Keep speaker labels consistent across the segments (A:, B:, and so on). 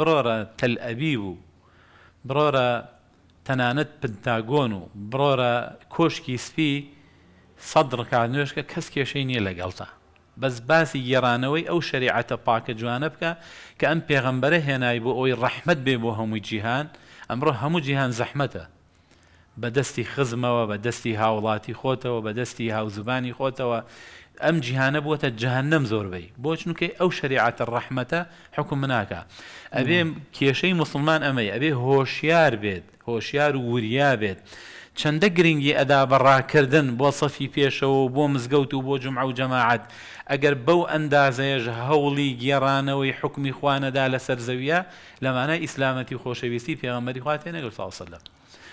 A: بڕۆرە تەلئەبی و بڕۆرە تەنانەت پنتاگۆن و بڕۆرە کۆشکی سپی سەد ڕکات نوێشکە کەس کێشەی نییە لەگەڵتە بەس باسی گێرانەوەی ئەو شریعەتە پاکە جوانە بکە کە ئەم پێغەمبەرە هێنایی بۆ ئەوی ڕەحمت بێ بۆ هەمووی جیهان ئەمڕۆ هەموو جیهان زەحمەتە بە دەستی خزمەوە بە دەستی هاوڵاتی خۆتەوە بە دەستی هاوزبانی خۆتەوە ئەم جیهانە بووە جەهنم زۆربەی بۆ او شريعه الرحمه حكم حکم مناکە ابي نعم. كيشي مسلمان ئەمەی ئەبێ هۆشیار بێت هۆشیار و وریا بێت. چەندە گرنگی ئەدا بەڕاکردن بۆ سەفی پێشەوە بۆ مزگەوت و بۆ جمع و جەماعات ئەگەر بەو ئەندازەیەش هەوڵی لما انا خوانەدا لە سەرزەویە پیغمبری خواهده نگل صلی اللہ علیہ وسلم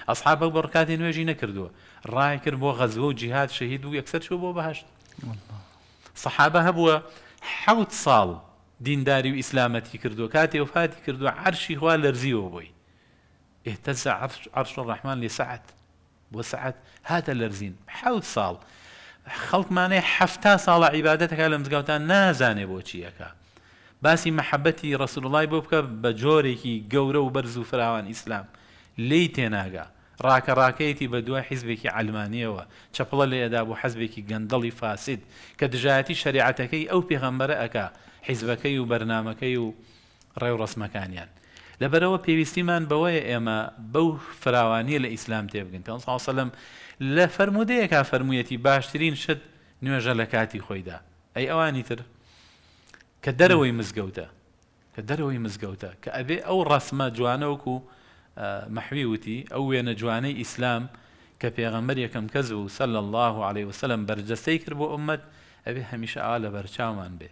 A: ئەسحاب بەڕکاتی نویجی نکردو رای کر بۆ غزو و جهاد شهید و یکسر شو بو بەهشت. صحابة هبوا حوت صال دين داري وإسلامتي كردو كاتي وفاتي كردو عرشي هو لرزي وبوي اهتز عرش الرحمن لسعد وسعد بۆ لرزين حوت صال خلط ماني حفتا صال عبادتك على مزگاوتان نازاني بوشيكا باسي محبتي رسول الله بوبكا بجوري كي قورو برزو فراوان اسلام ليتي ناقا ڕاکە ڕاکەیەتی بە دوای حیزبێکی علمانیەوە چەپڵە لێدا بۆ حەزبێکی گەندەڵی فاسید کە دژایەتی شریعەتەکەی ئەو پێغەمبەرە ئەکا حیزبەکەی و بەرنمەکەی و ڕێوڕسمەکانیان لەبەرەوە پێویستیمان بەوەیە ئێمە بەو فراوانیە لە ئیسلام تێبگن پێسەلم لە فەرمودەیەکا فەرموویەتی باشترین شت نوێژە لە کاتی خۆیدا ئەی ئەوانی تر کە دەرەوەی مزگەوتە کە دەرەوەی مزگەوتە کە ئەبێ ئەو ڕسممە جوانەوەکو و مەحوی وتی ئەو وێنە جوانەی ئیسلام کە پێغەمبەر یەکەم کەز و سەل الله عليه وسلم بەرجەستەی کرد بۆ ئومەت ئەبێ هەمیشە ئا لە بەرچاومان بێ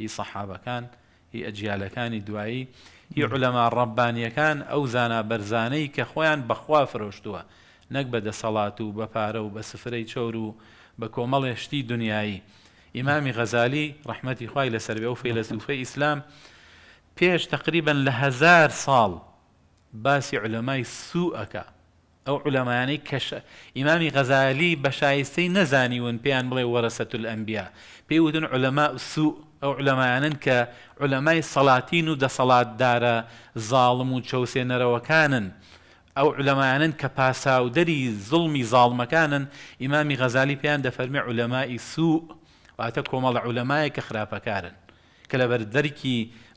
A: هی سەحابەکان هی ئەجیالەکانی دوایی هی ڕولەما ڕەبانیەکان ئەو زانا بەرزانەی کە خۆیان بەخوا فرۆشتووە نەک بە دەسەڵات و بەپارە و بە سفرەی چۆر و بە کۆمەڵێشتی دنیایی ئیمامی غەزالی ڕحمەتی خوای لەسەر بێ و فەیلسوفەی ئیسلام پێش تقریبن لە هزار ساڵ باسی علەمای سوئەکە ئەو علەمایانەی کەشە ئیمامی غەزالی بە شایستەی نەزانیون پێیان بڵێ وەرەسەت ئەمبیا پێی ودن علەما سو ئەو علەمایانن کە علەمای سەڵاتین و دەسەڵاتدارە زاڵم و چەوسێنەرەوەکانن ئەو علەمایانن کە پاساودەری زڵمی زاڵمەکانن ئیمامی غەزالی پێیان دەفەرمی علەمای سو واتە کۆمەڵ علەمایە کە خراپەکارن کە لەبەر دەرکی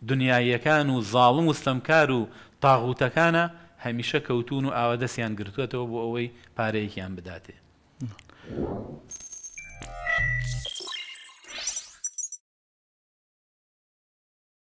A: دنیایەکان و زاڵم وستەمکار و تاغوتەکانە هەمیشە کەوتون و ئاوە دەستیان گرتوێتەوە بۆ ئەوەی پارەیەکیان بداتێ.